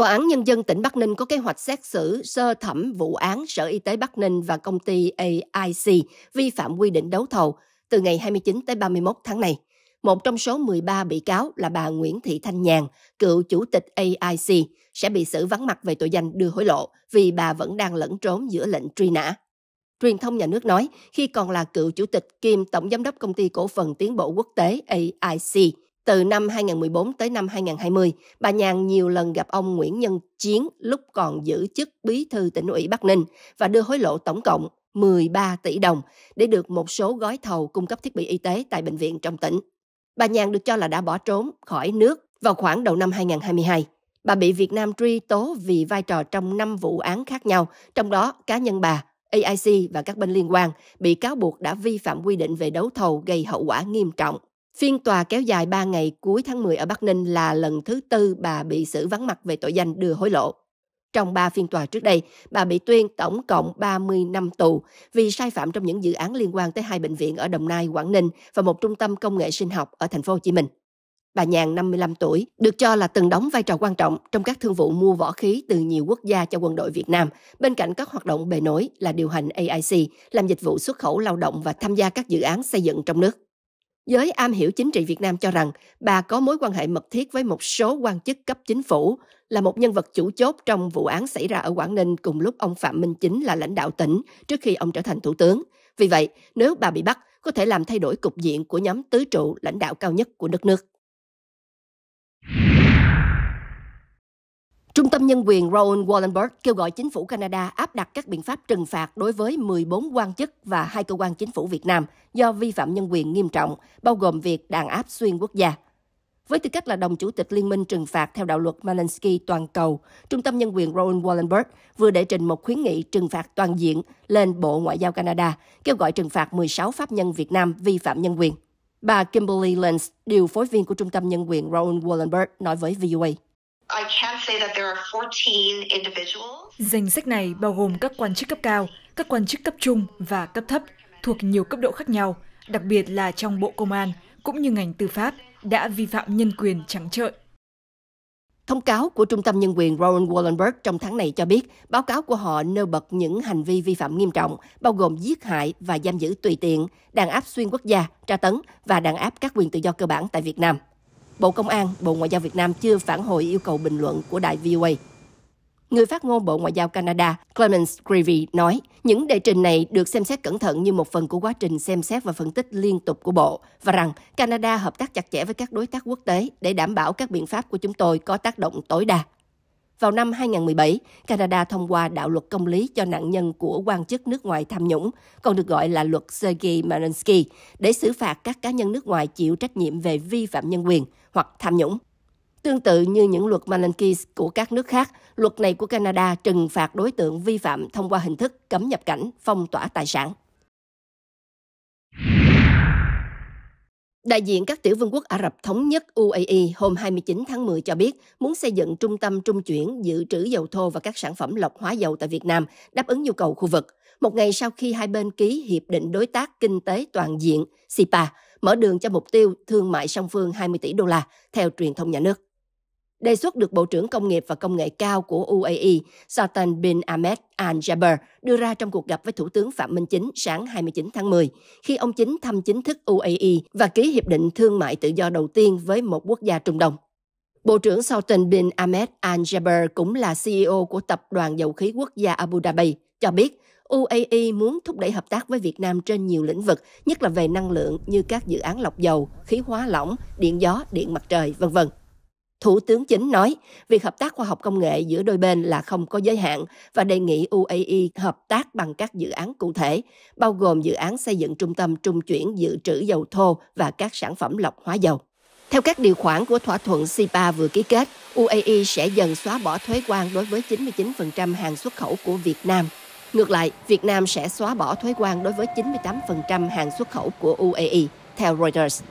Tòa án Nhân dân tỉnh Bắc Ninh có kế hoạch xét xử sơ thẩm vụ án Sở Y tế Bắc Ninh và công ty AIC vi phạm quy định đấu thầu từ ngày 29 tới 31 tháng này. Một trong số 13 bị cáo là bà Nguyễn Thị Thanh Nhàn, cựu chủ tịch AIC, sẽ bị xử vắng mặt về tội danh đưa hối lộ vì bà vẫn đang lẫn trốn giữa lệnh truy nã. Truyền thông nhà nước nói, khi còn là cựu chủ tịch kiêm tổng giám đốc công ty cổ phần tiến bộ quốc tế AIC, từ năm 2014 tới năm 2020, bà Nhàn nhiều lần gặp ông Nguyễn Nhân Chiến lúc còn giữ chức bí thư tỉnh ủy Bắc Ninh và đưa hối lộ tổng cộng 13 tỷ đồng để được một số gói thầu cung cấp thiết bị y tế tại bệnh viện trong tỉnh. Bà Nhàn được cho là đã bỏ trốn khỏi nước vào khoảng đầu năm 2022. Bà bị Việt Nam truy tố vì vai trò trong 5 vụ án khác nhau, trong đó cá nhân bà, AIC và các bên liên quan bị cáo buộc đã vi phạm quy định về đấu thầu gây hậu quả nghiêm trọng. Phiên tòa kéo dài 3 ngày cuối tháng 10 ở Bắc Ninh là lần thứ tư bà bị xử vắng mặt về tội danh đưa hối lộ. Trong 3 phiên tòa trước đây, bà bị tuyên tổng cộng 30 năm tù vì sai phạm trong những dự án liên quan tới hai bệnh viện ở Đồng Nai, Quảng Ninh và một trung tâm công nghệ sinh học ở thành phố Hồ Chí Minh. Bà Nhàn 55 tuổi được cho là từng đóng vai trò quan trọng trong các thương vụ mua võ khí từ nhiều quốc gia cho quân đội Việt Nam, bên cạnh các hoạt động bề nổi là điều hành AIC, làm dịch vụ xuất khẩu lao động và tham gia các dự án xây dựng trong nước giới am hiểu chính trị Việt Nam cho rằng bà có mối quan hệ mật thiết với một số quan chức cấp chính phủ, là một nhân vật chủ chốt trong vụ án xảy ra ở Quảng Ninh cùng lúc ông Phạm Minh Chính là lãnh đạo tỉnh trước khi ông trở thành thủ tướng. Vì vậy, nếu bà bị bắt, có thể làm thay đổi cục diện của nhóm tứ trụ lãnh đạo cao nhất của đất nước. Tâm nhân quyền Rowan Wallenberg kêu gọi chính phủ Canada áp đặt các biện pháp trừng phạt đối với 14 quan chức và hai cơ quan chính phủ Việt Nam do vi phạm nhân quyền nghiêm trọng, bao gồm việc đàn áp xuyên quốc gia. Với tư cách là đồng chủ tịch Liên minh trừng phạt theo đạo luật Malinski toàn cầu, Trung tâm Nhân quyền Rowan Wallenberg vừa đệ trình một khuyến nghị trừng phạt toàn diện lên Bộ Ngoại giao Canada, kêu gọi trừng phạt 16 pháp nhân Việt Nam vi phạm nhân quyền. Bà Kimberly Lenz, điều phối viên của Trung tâm Nhân quyền Rowan Wallenberg, nói với VOA. Danh sách này bao gồm các quan chức cấp cao, các quan chức cấp trung và cấp thấp thuộc nhiều cấp độ khác nhau, đặc biệt là trong Bộ Công an cũng như ngành tư pháp đã vi phạm nhân quyền trắng trợn. Thông cáo của Trung tâm Nhân quyền Rowan Wallenberg trong tháng này cho biết, báo cáo của họ nêu bật những hành vi vi phạm nghiêm trọng, bao gồm giết hại và giam giữ tùy tiện, đàn áp xuyên quốc gia, tra tấn và đàn áp các quyền tự do cơ bản tại Việt Nam. Bộ Công an, Bộ Ngoại giao Việt Nam chưa phản hồi yêu cầu bình luận của đài VOA. Người phát ngôn Bộ Ngoại giao Canada Clemence Creevy nói, những đề trình này được xem xét cẩn thận như một phần của quá trình xem xét và phân tích liên tục của Bộ và rằng Canada hợp tác chặt chẽ với các đối tác quốc tế để đảm bảo các biện pháp của chúng tôi có tác động tối đa. Vào năm 2017, Canada thông qua đạo luật công lý cho nạn nhân của quan chức nước ngoài tham nhũng, còn được gọi là luật Sergei Marinsky, để xử phạt các cá nhân nước ngoài chịu trách nhiệm về vi phạm nhân quyền hoặc tham nhũng. Tương tự như những luật Malinky của các nước khác, luật này của Canada trừng phạt đối tượng vi phạm thông qua hình thức cấm nhập cảnh, phong tỏa tài sản. Đại diện các tiểu vương quốc Ả Rập Thống nhất UAE hôm 29 tháng 10 cho biết muốn xây dựng trung tâm trung chuyển dự trữ dầu thô và các sản phẩm lọc hóa dầu tại Việt Nam đáp ứng nhu cầu khu vực. Một ngày sau khi hai bên ký Hiệp định Đối tác Kinh tế Toàn diện CIPA, mở đường cho mục tiêu thương mại song phương 20 tỷ đô la, theo truyền thông nhà nước. Đề xuất được Bộ trưởng Công nghiệp và Công nghệ cao của UAE Sultan bin Ahmed Al Jaber đưa ra trong cuộc gặp với Thủ tướng Phạm Minh Chính sáng 29 tháng 10, khi ông Chính thăm chính thức UAE và ký hiệp định thương mại tự do đầu tiên với một quốc gia Trung Đông. Bộ trưởng Sultan bin Ahmed Al Jaber cũng là CEO của Tập đoàn Dầu khí Quốc gia Abu Dhabi, cho biết UAE muốn thúc đẩy hợp tác với Việt Nam trên nhiều lĩnh vực, nhất là về năng lượng như các dự án lọc dầu, khí hóa lỏng, điện gió, điện mặt trời, vân vân. Thủ tướng chính nói, việc hợp tác khoa học công nghệ giữa đôi bên là không có giới hạn và đề nghị UAE hợp tác bằng các dự án cụ thể, bao gồm dự án xây dựng trung tâm trung chuyển dự trữ dầu thô và các sản phẩm lọc hóa dầu. Theo các điều khoản của thỏa thuận CPA vừa ký kết, UAE sẽ dần xóa bỏ thuế quan đối với 99% hàng xuất khẩu của Việt Nam. Ngược lại, Việt Nam sẽ xóa bỏ thuế quan đối với 98% hàng xuất khẩu của UAE, theo Reuters.